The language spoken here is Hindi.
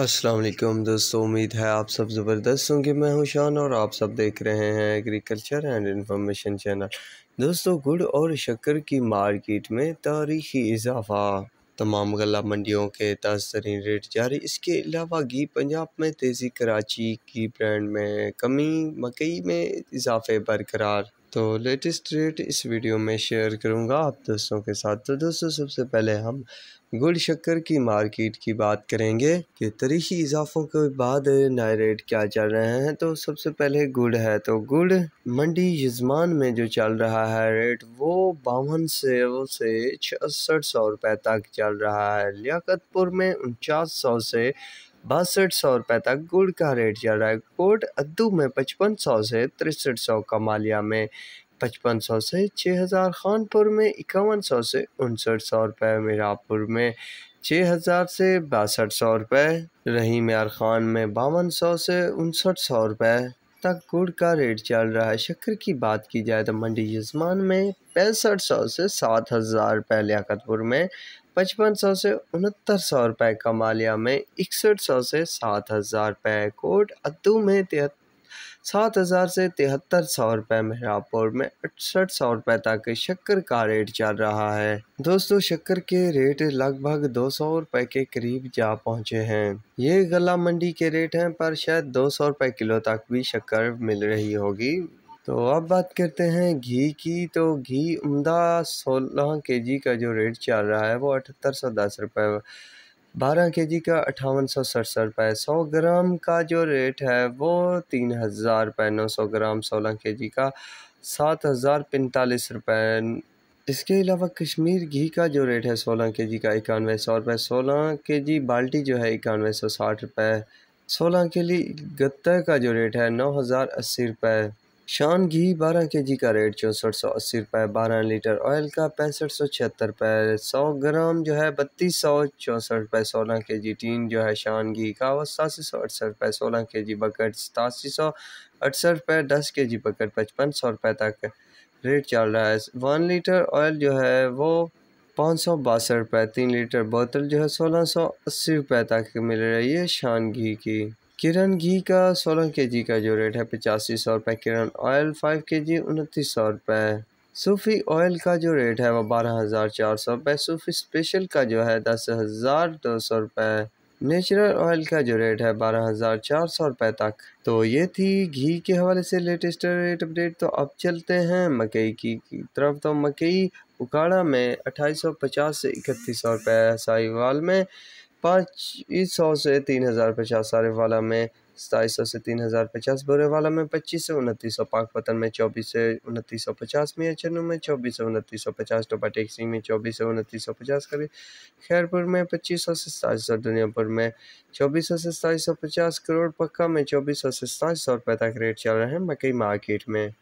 अस्सलाम वालेकुम दोस्तों उम्मीद है आप सब ज़बरदस्त होंगे मैं हूं शान और आप सब देख रहे हैं एग्रीकल्चर एंड इंफॉर्मेशन चैनल दोस्तों गुड़ और शक्कर की मार्केट में तारीखी इजाफा तमाम गला मंडियों के ताज़ तरीन रेट जारी इसके अलावा घी पंजाब में तेज़ी कराची की ब्रांड में कमी मकई में इजाफे बरकरार तो लेटेस्ट रेट इस वीडियो में शेयर करूँगा आप दोस्तों के साथ तो दोस्तों सबसे पहले हम गुड़ शक्कर की मार्केट की बात करेंगे कि तरीखी इजाफों के बाद नए रेट क्या चल रहे हैं तो सबसे पहले गुड़ है तो गुड़ मंडी यजमान में जो चल रहा है रेट वो बावन से से छसठ सौ रुपये तक चल रहा है लियाकतपुर में उनचास सौ से बासठ सौ रुपये तक गुड़ का रेट चल रहा है कोट अद्दू में पचपन सौ से तिरसठ सौ कमालिया में पचपन सौ से छः हज़ार खानपुर में इक्यावन सौ से उनसठ सौ रुपये मीरापुर में छः हज़ार से बासठ सौ रुपये रहीम यार खान में बावन सौ से उनसठ सौ रुपये तक गुड़ का रेट चल रहा है शक्कर की बात की जाए तो मंडी यजमान में पैंसठ सौ से सात हज़ार रुपये लियाकतपुर में पचपन सौ से उनहत्तर सौ रुपये कमालिया में इकसठ सौ से सात हज़ार रुपये कोट अद्दू में तिहत्तर सात हज़ार से तिहत्तर सौ रुपये मेहरापुर में अड़सठ सौ रुपये तक शक्कर का रेट चल रहा है दोस्तों शक्कर के रेट लगभग दो सौ रुपये के करीब जा पहुँचे हैं ये गला मंडी के रेट हैं पर शायद दो सौ रुपये किलो तक भी शक्कर मिल रही होगी तो अब बात करते हैं घी की तो घी उमदा सोलह के जी का जो रेट चल रहा है वो अठहत्तर सौ दस रुपये बारह के जी का अठावन सौ सड़सठ रुपये सौ ग्राम का जो रेट है वो तीन हज़ार रुपये नौ सौ ग्राम सोलह के जी का सात हज़ार पैंतालीस रुपये इसके अलावा कश्मीर घी का जो रेट है सोलह के जी का इक्यानवे सौ रुपये सोलह के जी बाल्टी जो है इक्यानवे सौ साठ रुपये सोलह के जी गत्ते का जो रेट है नौ हज़ार अस्सी रुपये शान घी बारह के जी का रेट चौंसठ सौ अस्सी रुपये बारह लीटर ऑयल का पैंसठ सौ छिहत्तर रुपये सौ ग्राम जो है बत्तीस सौ चौंसठ रुपये सोलह के जी टीन जो है शान घी का वो सतासी सौ अड़सठ रुपये सोलह के जी बकेट सतासी सौ अड़सठ रुपये दस के जी बकेट पचपन सौ रुपये तक रेट चल रहा है वन लीटर ऑयल जो है वो पाँच सौ बासठ रुपये तीन लीटर बोतल जो है सोलह सौ अस्सी रुपये तक मिल रही है शान घी की किरण घी का सोलह के जी का जो रेट है पचासी सौ रुपये किरण ऑयल फाइव के जी उनतीस सौ रुपये सूफ़ी ऑयल का जो रेट है वह बारह हज़ार चार सौ रुपये सूफ़ी स्पेशल का जो है दस हज़ार दो सौ रुपये नेचुरल ऑयल का जो रेट है बारह हज़ार चार सौ रुपये तक तो ये थी घी के हवाले से लेटेस्ट रेट अपडेट तो अब चलते हैं मकई की तरफ तो मकई उकाड़ा में अट्ठाईस सौ पचास से इकतीस सौ रुपये साहिवाल में पाँच सौ से तीन हज़ार पचास सारे वाला में सताईस सौ से तीन हज़ार पचास बोरे वाला में पच्चीस से उनतीस सौ पाक पतन में चौबीस से उनतीस सौ पचास में चनू में चौबीस से उनतीस सौ पचास तो टोपा टैक्सी में चौबीस से उनतीस सौ पचास करीब खैरपुर में पच्चीस सौ से सताईस सौ दुनियापुर में चौबीस सौ से सताईस सौ पचास करोड़ पक्का में चौबीस सौ से सताईस सौ रुपये तक रेट चल रहे हैं मकई मार्केट में